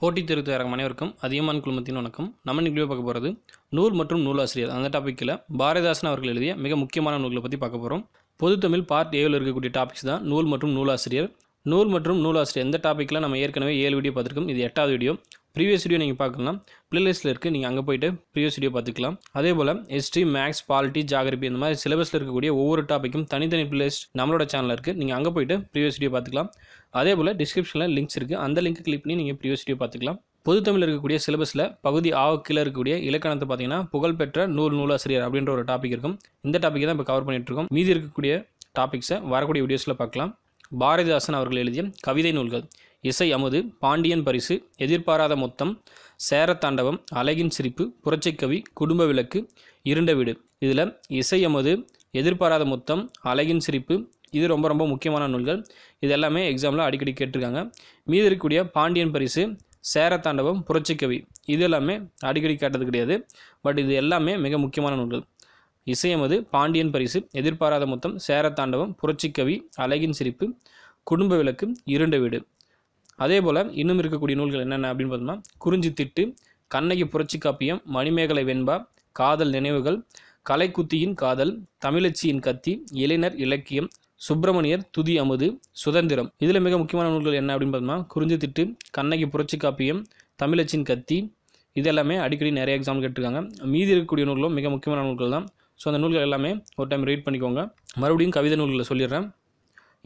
போட்டி திருத்த அரங்கமனை அனைவருக்கும் அதிகமான் குழுமத்தின் வணக்கம் நம்ம நிகழ்வு பார்க்க போகிறது நூல் மற்றும் நூலாசிரியர் அந்த டாப்பிக்கில் பாரதிதாசன் அவர்கள் எழுதிய மிக முக்கியமான நூல்களை பற்றி பார்க்க போகிறோம் பொது தமிழ் பார்ட் ஏவில் இருக்கக்கூடிய டாபிக்ஸ் தான் நூல் மற்றும் நூலாசிரியர் நூல் மற்றும் நூலாசிரியர் எந்த டாப்பிக்கில் நம்ம ஏற்கனவே ஏழு வீடியோ பார்த்துருக்கோம் இது எட்டாவது வீடியோ ப்ரீவியஸ் வீடியோ நீங்கள் பார்க்கலாம் ப்ளேலிஸ்ட்டில் இருக்குது நீங்கள் அங்கே போய்ட்டு ப்ரீவியஸ் வீடியோ பார்த்துக்கலாம் அதே போல் ஹிஸ்ட்ரி மேக்ஸ் பாலிட்டி ஜாகிரபி இந்த மாதிரி சிலபஸில் இருக்கக்கூடிய ஒவ்வொரு டாப்பிக்கும் தனித்தனி ப்ளேலிஸ்ட் நம்மளோட சேனல் இருக்குது நீங்கள் அங்கே போய்ட்டு ப்ரீவியஸ் வீடியோ பார்த்துக்கலாம் அதே போல் டிஸ்கிரிப்ஷனில் லிங்க்ஸ் இருக்குது அந்த லிங்க் கிளிக் பண்ணி நீங்கள் ப்ரீவியஸ் வீடியோ பார்த்துக்கலாம் பொது தமிழ் இருக்கக்கூடிய சிலபஸில் பகுதி ஆவக்கீழே இருக்கக்கூடிய இலக்கணத்தை பார்த்தீங்கன்னா புகழ்பெற்ற நூல் நூலாசிரியர் அப்படின்ற ஒரு டாபிக் இருக்கும் இந்த டாப்பிக்கை தான் இப்போ கவர் பண்ணிகிட்ருக்கோம் மீதி இருக்கக்கூடிய டாபிக்ஸை வரக்கூடிய வீடியோஸில் பார்க்கலாம் பாரதிதாசன் அவர்கள் எழுதிய கவிதை நூல்கள் இசை அமுது பாண்டியன் பரிசு எதிர்பாராத மொத்தம் சேரத்தாண்டவம் அழகின் சிரிப்பு புரட்சிக்கவி குடும்ப விளக்கு இருண்ட வீடு இதில் இசை அமுது எதிர்பாராத மொத்தம் அழகின் சிரிப்பு இது ரொம்ப ரொம்ப முக்கியமான நூல்கள் இது எல்லாமே எக்ஸாமில் அடிக்கடி கேட்டிருக்காங்க மீது இருக்கக்கூடிய பாண்டியன் பரிசு சேரத்தாண்டவம் புரட்சிக்கவி இது எல்லாமே அடிக்கடி கேட்டது கிடையாது பட் இது எல்லாமே மிக முக்கியமான நூல்கள் இசையமது பாண்டியன் பரிசு எதிர்பாராத மொத்தம் சேரத்தாண்டவம் புரட்சிக்கவி அழகின் சிரிப்பு குடும்ப விளக்கு இருண்ட வீடு அதே போல் இன்னும் இருக்கக்கூடிய நூல்கள் என்னென்ன அப்படின்னு பார்த்தோம்னா குறிஞ்சி திட்டு கண்ணகி புரட்சி காப்பியம் மணிமேகலை வெண்பா காதல் நினைவுகள் கலைக்குத்தியின் காதல் தமிழச்சியின் கத்தி இளைஞர் இலக்கியம் சுப்பிரமணியர் துதி அமுது சுதந்திரம் இதில் மிக முக்கியமான நூல்கள் என்ன அப்படின்னு பார்த்தோம்னா குறிஞ்சி திட்டு கண்ணகி புரட்சி காப்பியம் தமிழச்சின் கத்தி இதெல்லாமே அடிக்கடி நிறைய எக்ஸாம் கேட்டிருக்காங்க மீதி இருக்கக்கூடிய நூல்களும் மிக முக்கியமான நூல்கள் தான் ஸோ அந்த நூல்கள் எல்லாமே ஒரு டைம் ரீட் பண்ணிக்கோங்க மறுபடியும் கவிதை நூல்களை சொல்லிடுறேன்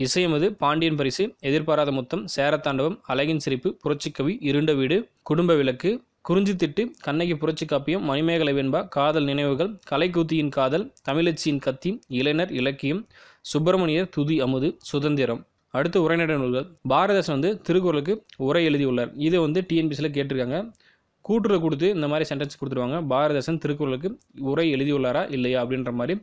இசையமது பாண்டியன் பரிசு எதிர்பாராத முத்தம் சேரத்தாண்டவம் அழகின் சிரிப்பு புரட்சிக்கவி இருண்ட வீடு குடும்ப விளக்கு குறிஞ்சி திட்டு கண்ணகி புரட்சி காப்பியம் மணிமேகலை வெண்பா காதல் நினைவுகள் கலைக்கூத்தியின் காதல் தமிழச்சியின் கத்தி இளைஞர் இலக்கியம் சுப்பிரமணியர் துதி அமுது சுதந்திரம் அடுத்து உரைநடை நூல்கள் பாரதாசன் வந்து திருக்குறளுக்கு உரை எழுதியுள்ளார் இதை வந்து டிஎன்பிசியில் கேட்டிருக்காங்க கூட்டுறவு கொடுத்து இந்த மாதிரி சென்டென்ஸ் கொடுத்துருவாங்க பாரதாசன் திருக்குறளுக்கு உரை எழுதியுள்ளாரா இல்லையா அப்படின்ற மாதிரி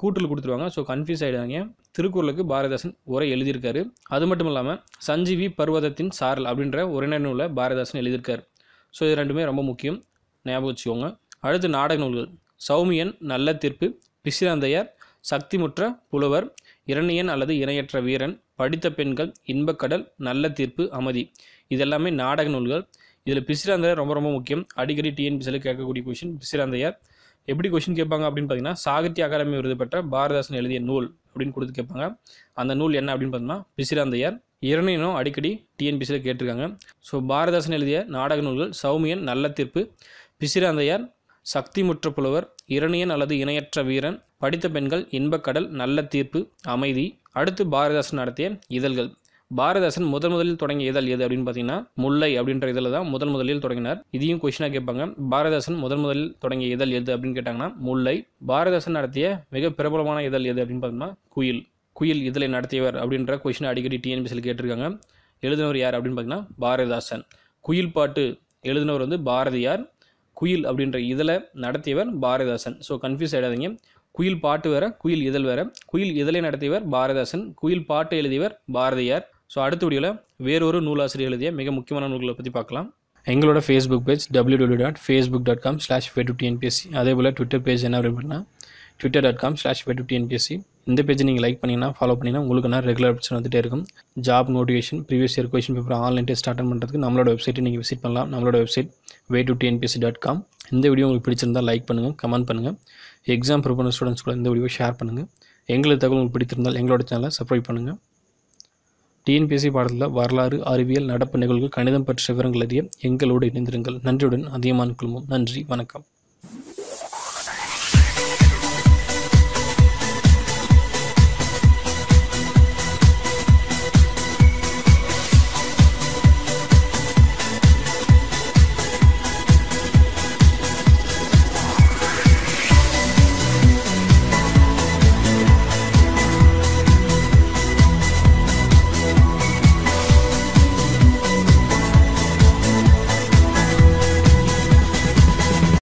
கூட்டில் கொடுத்துருவாங்க ஸோ கன்ஃபியூஸ் ஆகிடுவாங்க திருக்குறளுக்கு பாரதிதாசன் உரை எழுதியிருக்காரு அது மட்டும் இல்லாமல் சஞ்சீவி பர்வதத்தின் சாரல் அப்படின்ற உரைநடை நூலை பாரதிதாசன் எழுதியிருக்கார் ஸோ இது ரெண்டுமே ரொம்ப முக்கியம் ஞாபகம் வச்சுக்கோங்க அடுத்து நாடக நூல்கள் சௌமியன் நல்ல தீர்ப்பு பிசிராந்தையார் சக்திமுற்ற புலவர் இரணியன் அல்லது இணையற்ற வீரன் படித்த பெண்கள் இன்பக்கடல் நல்ல தீர்ப்பு அமைதி இதெல்லாமே நாடக நூல்கள் இதில் பிசிராந்தையர் ரொம்ப ரொம்ப முக்கியம் அடிக்கடி டிஎன்பிசியில் கேட்கக்கூடிய கொஷின் பிசிராந்தையார் எப்படி கொஷின் கேட்பாங்க அப்படின்னு பார்த்தீங்கன்னா சாகித்ய அகாடமி விருது பெற்ற பாரதாசன் எழுதிய நூல் அப்படின்னு கொடுத்து கேட்பாங்க அந்த நூல் என்ன அப்படின்னு பார்த்தோம்னா பிசிராந்தையார் இரணையனும் அடிக்கடி டிஎன்பிசியில் கேட்டிருக்காங்க ஸோ பாரதாசன் எழுதிய நாடக நூல்கள் சௌமியன் நல்ல தீர்ப்பு பிசிராந்தையார் சக்திமுற்ற புலவர் இரணியன் அல்லது இணையற்ற வீரன் படித்த பெண்கள் இன்பக்கடல் நல்ல தீர்ப்பு அமைதி அடுத்து பாரதாசன் நடத்திய இதழ்கள் பாரதாசன் முதன் முதலில் தொடங்கிய இதழ் எது அப்படின்னு பார்த்தீங்கன்னா முல்லை அப்படின்ற இதில் தான் முதன் முதலில் தொடங்கினார் இதையும் கொஷினாக கேட்பாங்க பாரதாசன் முதன் முதலில் தொடங்கிய இதழ் எது அப்படின்னு கேட்டாங்கன்னா முல்லை பாரதாசன் நடத்திய மிக பிரபலமான இதழ் எது அப்படின்னு பார்த்தோம்னா குயில் குயில் இதழை நடத்தியவர் அப்படின்ற கொஷினை அடிக்கடி டிஎன்பிசியில் கேட்டிருக்காங்க எழுதினவர் யார் அப்படின்னு பார்த்தீங்கன்னா பாரதிதாசன் குயில் பாட்டு எழுதினவர் வந்து பாரதியார் குயில் அப்படின்ற இதழை நடத்தியவர் பாரதிதாசன் ஸோ கன்ஃபியூஸ் ஆகிடாதீங்க குயில் பாட்டு வேற குயில் இதழ் வேற குயில் இதழை நடத்தியவர் பாரதாசன் குயில் பாட்டு எழுதியவர் பாரதியார் ஸோ அடுத்த வீடியோவில் வேறொரு நூலாசிரியர் எழுதிய மிக முக்கியமான நூல்களை பற்றி பார்க்கலாம் எங்களோட Facebook page W W dot Facebook dot com slash way to TNPSC அதே போல் ட்விட்டர் பேஜ் என்ன அப்படின்னா Twitter dot com slash way to TNPSC இந்த பேஜ் நீங்கள் லைக் பண்ணிங்கன்னா ஃபாலோ பண்ணிங்கன்னா உங்களுக்கு நான் ரெகுலர் அப்டேஷன் வந்துகிட்டே இருக்கும் job notification previous year question paper online test attend பண்ணுறதுக்கு நம்மளோட வெப்சைட்டை நீங்கள் விசிட் பண்ணலாம் நம்மளோட website way to TNPSC dot com இந்த வீடியோ உங்களுக்கு பிடிச்சிருந்தால் லைக் பண்ணுங்கள் கமெண்ட் பண்ணுங்கள் எக்ஸாம் ப்ரிப்பர் ஸ்டூடெண்ட்ஸ் கூட இந்த வீடியோ ஷேர் பண்ணுங்கள் எங்களுக்கு தகவல் உங்களுக்கு பிடித்திருந்தால் எங்களோட சேனலை சப்ஸ்கிரைப் பண்ணுங்கள் டிஎன்பிஎஸ்சி பாடத்தில் வரலாறு அறிவியல் நடப்பு நிகழ்வுகள் கணிதம் பற்றிய விவரங்கள் அறிய எங்களோடு இணைந்திருங்கள் நன்றியுடன் அதியமான் குழுமம் நன்றி வணக்கம்